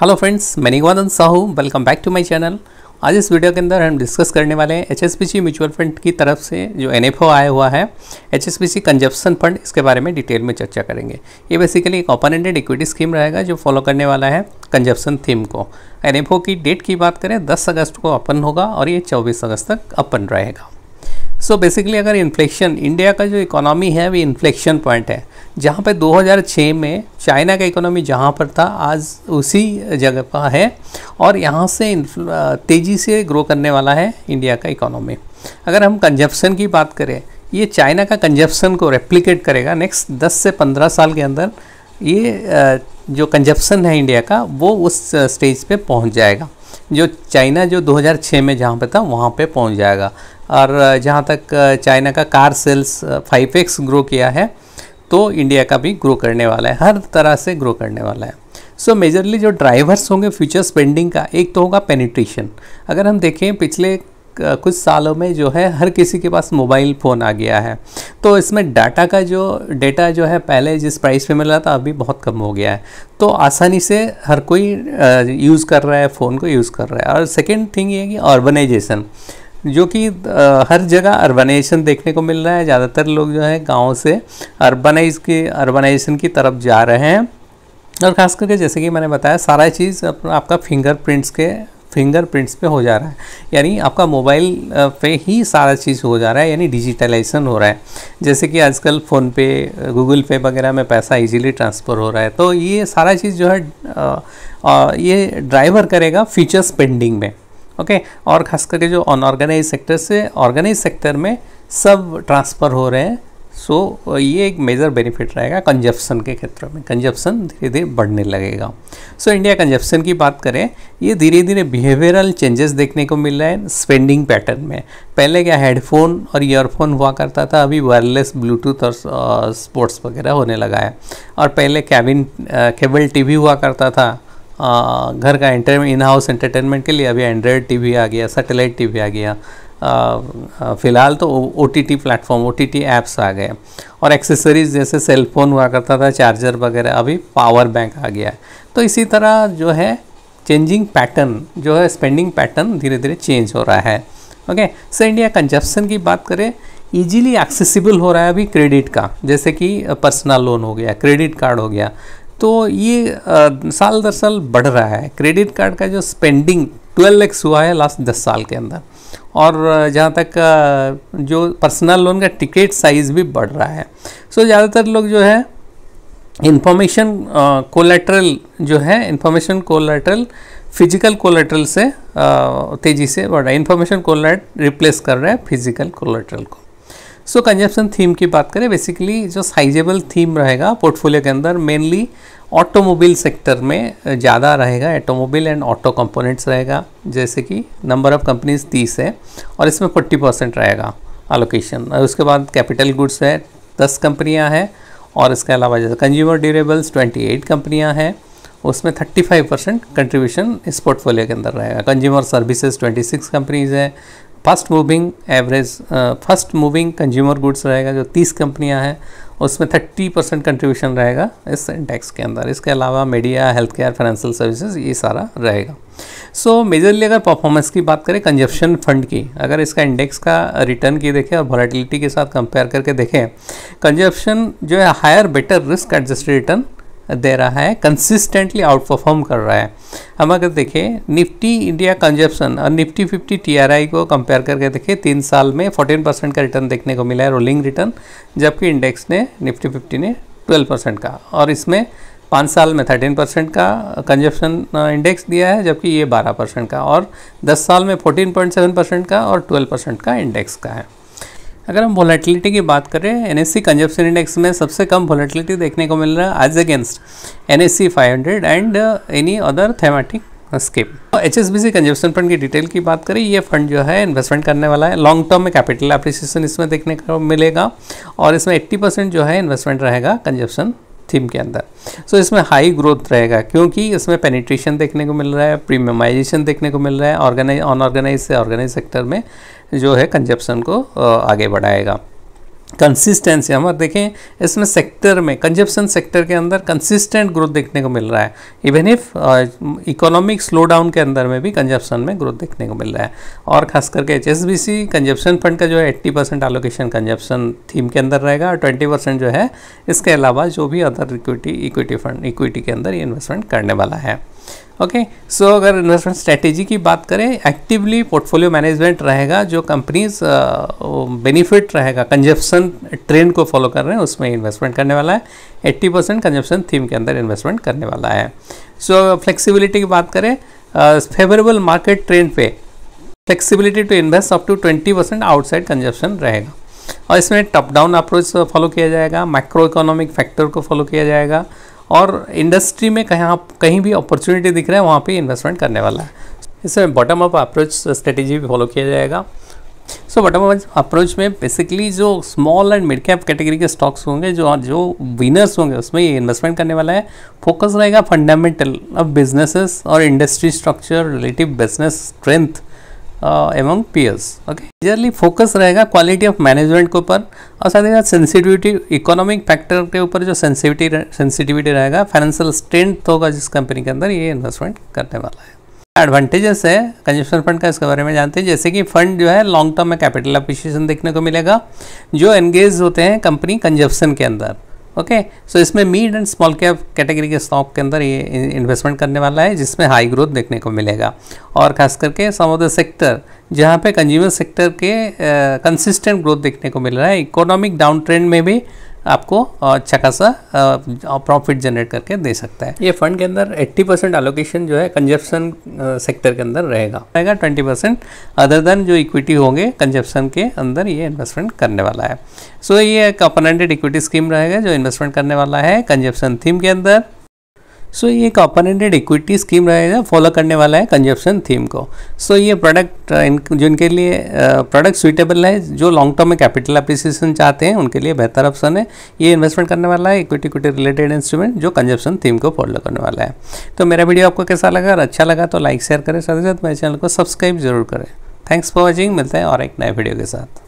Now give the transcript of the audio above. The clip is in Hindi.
हेलो फ्रेंड्स मैं Nigwanand Sahu welcome back to my channel आज इस वीडियो के अंदर हम डिस्कस करने वाले हैं एच म्यूचुअल फंड की तरफ से जो एन आया हुआ है एच एस कंजप्शन फंड इसके बारे में डिटेल में चर्चा करेंगे ये बेसिकली एक ओपन एंडेड इक्विटी स्कीम रहेगा जो फॉलो करने वाला है कंजप्शन थीम को एन की डेट की बात करें दस अगस्त को ओपन होगा और ये चौबीस अगस्त तक ओपन रहेगा सो so बेसिकली अगर इन्फ्लेशन इंडिया का जो इकोनॉमी है वो इन्फ्लेक्शन पॉइंट है जहाँ पे 2006 में चाइना का इकोनॉमी जहाँ पर था आज उसी जगह का है और यहाँ से तेज़ी से ग्रो करने वाला है इंडिया का इकोनॉमी अगर हम कंजप्शन की बात करें ये चाइना का कंजप्शन को रेप्लिकेट करेगा नेक्स्ट 10 से 15 साल के अंदर ये जो कंजप्शन है इंडिया का वो उस स्टेज पर पहुँच जाएगा जो चाइना जो 2006 में जहाँ पे था वहाँ पे पहुँच जाएगा और जहाँ तक चाइना का कार सेल्स एक्स ग्रो किया है तो इंडिया का भी ग्रो करने वाला है हर तरह से ग्रो करने वाला है सो so, मेजरली जो ड्राइवर्स होंगे फ्यूचर स्पेंडिंग का एक तो होगा पेनिट्रेशन अगर हम देखें पिछले कुछ सालों में जो है हर किसी के पास मोबाइल फ़ोन आ गया है तो इसमें डाटा का जो डाटा जो है पहले जिस प्राइस पे मिल रहा था अभी बहुत कम हो गया है तो आसानी से हर कोई यूज़ कर रहा है फ़ोन को यूज़ कर रहा है और सेकेंड थिंग ये कि ऑर्गेनाइजेशन जो कि हर जगह अर्बनाइजेशन देखने को मिल रहा है ज़्यादातर लोग जो है गाँव से अर्बनाइज के अर्बनाइजेशन की तरफ जा रहे हैं और ख़ास करके जैसे कि मैंने बताया सारा चीज़ आपका फिंगरप्रिंट्स के फिंगरप्रिंट्स पे हो जा रहा है यानी आपका मोबाइल पे ही सारा चीज़ हो जा रहा है यानी डिजिटलाइजेशन हो रहा है जैसे कि आजकल फ़ोन पे गूगल पे वगैरह में पैसा इजीली ट्रांसफ़र हो रहा है तो ये सारा चीज़ जो है आ, आ, ये ड्राइवर करेगा फीचर्स पेंडिंग में ओके और खास करके जो अनऑर्गेनाइज सेक्टर से ऑर्गेनाइज सेक्टर में सब ट्रांसफ़र हो रहे हैं सो so, ये एक मेजर बेनिफिट रहेगा कंजप्शन के क्षेत्र में कंजप्शन धीरे धीरे बढ़ने लगेगा सो so, इंडिया कंजप्शन की बात करें ये धीरे धीरे बिहेवियरल चेंजेस देखने को मिल रहे हैं स्पेंडिंग पैटर्न में पहले क्या हेडफोन और ईयरफोन हुआ करता था अभी वायरलेस ब्लूटूथ और स्पोर्ट्स वगैरह होने लगा है और पहले कैबिन केबल टी हुआ करता था घर का एंटर इन हाउस एंटरटेनमेंट के लिए अभी एंड्रॉयड टीवी आ गया सैटेलाइट टीवी आ गया फ़िलहाल तो O T T platform O T T apps आ गए और एक्सेसरीज जैसे सेलफोन हुआ करता था चार्जर वगैरह अभी पावर बैंक आ गया है तो इसी तरह जो है चेंजिंग पैटर्न जो है स्पेंडिंग पैटर्न धीरे धीरे चेंज हो रहा है ओके सो इंडिया कंजप्शन की बात करें इजीली एक्सेसिबल हो रहा है अभी क्रेडिट का जैसे कि पर्सनल लोन हो गया क्रेडिट कार्ड हो गया तो ये आ, साल दर साल बढ़ रहा है क्रेडिट कार्ड का जो स्पेंडिंग लैक्स हुआ है लास्ट 10 साल के अंदर और जहाँ तक जो पर्सनल लोन का टिकट साइज़ भी बढ़ रहा है सो so, ज़्यादातर लोग जो है इन्फॉर्मेशन कोलेट्रल जो है इन्फॉर्मेशन कोलेट्रल फिजिकल कोलेट्रल से आ, तेज़ी से बढ़ रहा है इन्फॉर्मेशन कोलेट रिप्लेस कर रहा है फिजिकल कोलेट्रल को सो कंजप्शन थीम की बात करें बेसिकली जो साइजेबल थीम रहेगा पोर्टफोलियो के अंदर मेनली ऑटोमोबाइल सेक्टर में ज़्यादा रहेगा ऑटोमोबाइल एंड ऑटो कंपोनेंट्स रहेगा जैसे कि नंबर ऑफ कंपनीज तीस है और इसमें फोर्टी परसेंट रहेगा अलोकेशन और उसके बाद कैपिटल गुड्स है दस कंपनियां हैं और इसके अलावा जैसे कंज्यूमर ड्यूरेबल्स ट्वेंटी एट कंपनियाँ हैं उसमें थर्टी फाइव परसेंट कंट्रीब्यूशन इस पोर्टफोलियो के अंदर रहेगा consumer services twenty six companies हैं fast moving average fast moving consumer goods रहेगा जो तीस कंपनियां हैं उसमें थर्टी परसेंट कंट्रीब्यूशन रहेगा इस इंडेक्स के अंदर इसके अलावा media health care financial services ये सारा रहेगा सो so, मेजरली अगर परफॉर्मेंस की बात करें कंजप्शन फंड की अगर इसका इंडेक्स का रिटर्न की देखें और वॉलेटिलिटी के साथ कंपेयर करके देखें कंजप्शन जो है higher better risk adjusted return दे रहा है कंसिस्टेंटली आउट परफॉर्म कर रहा है हम अगर देखें निफ्टी इंडिया कंजप्शन और निफ्टी फिफ्टी टीआरआई को कंपेयर करके देखें तीन साल में 14 परसेंट का रिटर्न देखने को मिला है रोलिंग रिटर्न जबकि इंडेक्स ने निफ्टी फिफ्टी ने 12 परसेंट का और इसमें पाँच साल में थर्टीन परसेंट का कंजप्शन इंडेक्स दिया है जबकि ये बारह परसेंट का और दस साल में फोर्टीन पॉइंट सेवन परसेंट का और ट्वेल्व परसेंट का इंडेक्स का है अगर हम वॉलेटिलिटी की बात करें N S C consumption index में सबसे कम वोलेटिलिटी देखने को मिल रहा है as against N S C five hundred and any other thematic skip H S B C consumption fund की डिटेल की बात करें ये फंड जो है इन्वेस्टमेंट करने वाला है लॉन्ग टर्म में कैपिटल अप्रिसिएशन इसमें देखने को मिलेगा और इसमें एट्टी परसेंट जो है इन्वेस्टमेंट रहेगा कंजप्शन थीम के अंदर सो so, इसमें हाई ग्रोथ रहेगा क्योंकि इसमें पेनिट्रेशन देखने को मिल रहा है प्रीमियमाइजेशन देखने को मिल रहा है ऑर्गेनाइज अनऑर्गेनाइज से ऑर्गेनाइज सेक्टर में जो है कंजप्शन को आगे बढ़ाएगा कंसिस्टेंसी हम देखें इसमें सेक्टर में कंजप्शन सेक्टर के अंदर कंसिस्टेंट ग्रोथ देखने को मिल रहा है even if economic slow down के अंदर में भी कंजप्शन में ग्रोथ देखने को मिल रहा है और खास करके H S B C consumption fund का जो है eighty percent allocation consumption theme के अंदर रहेगा और ट्वेंटी परसेंट जो है इसके अलावा जो भी other equity equity fund equity के अंदर ये इन्वेस्टमेंट करने वाला है ओके सो अगर इन्वेस्टमेंट स्ट्रेटेजी की बात करें एक्टिवली पोर्टफोलियो मैनेजमेंट रहेगा जो कंपनीज बेनिफिट uh, रहेगा कंजप्शन ट्रेंड को फॉलो कर रहे हैं उसमें इन्वेस्टमेंट करने वाला है 80 परसेंट कंजप्शन थीम के अंदर इन्वेस्टमेंट करने वाला है सो so, फ्लेक्सिबिलिटी की बात करें फेवरेबल मार्केट ट्रेंड पे flexibility to invest up to twenty percent outside consumption रहेगा और इसमें टॉप डाउन अप्रोच फॉलो किया जाएगा माइक्रो इकोनॉमिक फैक्टर को फॉलो किया जाएगा और इंडस्ट्री में कहीं आप कहीं भी अपॉर्चुनिटी दिख रहा है वहाँ पे इन्वेस्टमेंट करने वाला है इसमें बॉटम अप अप्रोच स्ट्रेटेजी भी फॉलो किया जाएगा सो बॉटम अप अप्रोच में बेसिकली जो small and mid cap category के स्टॉक्स होंगे जो जो विनर्स होंगे उसमें ये इन्वेस्टमेंट करने वाला है फोकस रहेगा फंडामेंटल ऑफ बिजनेसेस और industry structure relative business strength एवं पीएस ओके मेजरली फोकस रहेगा क्वालिटी ऑफ मैनेजमेंट के ऊपर और साथ ही साथ सेंसिटिविटी इकोनॉमिक फैक्टर के ऊपर जो सेंसिटिविटी सेंसिटिविटी रहेगा फाइनेंशियल स्ट्रेंथ होगा जिस कंपनी के अंदर ये इन्वेस्टमेंट करने वाला है एडवांटेजेस है कंजप्शन फंड का इसके बारे में जानते हैं जैसे कि फंड जो है लॉन्ग टर्म में कैपिटल अप्रिशिएशन देखने को मिलेगा जो एंगेज होते हैं कंपनी कंजप्शन के अंदर ओके सो इसमें mid and small cap category के स्टॉक के अंदर ये इन्वेस्टमेंट करने वाला है जिसमें हाई ग्रोथ देखने को मिलेगा और खास करके सम ऑफ द सेक्टर जहाँ पे कंज्यूमर सेक्टर के कंसिस्टेंट ग्रोथ देखने को मिल रहा है इकोनॉमिक डाउन ट्रेंड में भी आपको अच्छा खासा प्रॉफिट जनरेट करके दे सकता है ये फंड के अंदर 80 परसेंट एलोकेशन जो है कंजप्शन सेक्टर के अंदर रहेगा रहेगा 20 परसेंट अदर देन जो इक्विटी होंगे कंजप्शन के अंदर ये इन्वेस्टमेंट करने वाला है सो so, ये एक अपन इक्विटी स्कीम रहेगा जो इन्वेस्टमेंट करने वाला है कंजप्शन थीम के अंदर सो so, ये एक ओपन एंडेड इक्विटी स्कीम रहेगा फॉलो करने वाला है कंजप्शन थीम को सो so, ये प्रोडक्ट इन, जिनके लिए प्रोडक्ट सुइटेबल है जो लॉन्ग टर्म में कैपिटल अप्रिसिएशन चाहते हैं उनके लिए बेहतर ऑप्शन है ये इन्वेस्टमेंट करने वाला है इक्विटी इक्विटी रिलेटेड इंस्ट्रूमेंट जो कंजप्शन थीम को फॉलो करने वाला है तो मेरा वीडियो आपको कैसा लगा और अच्छा लगा तो लाइक शेयर करें साथ ही साथ मेरे चैनल को सब्सक्राइब जरूर करें थैंक्स फॉर वॉचिंग मिलते हैं और एक नए वीडियो के साथ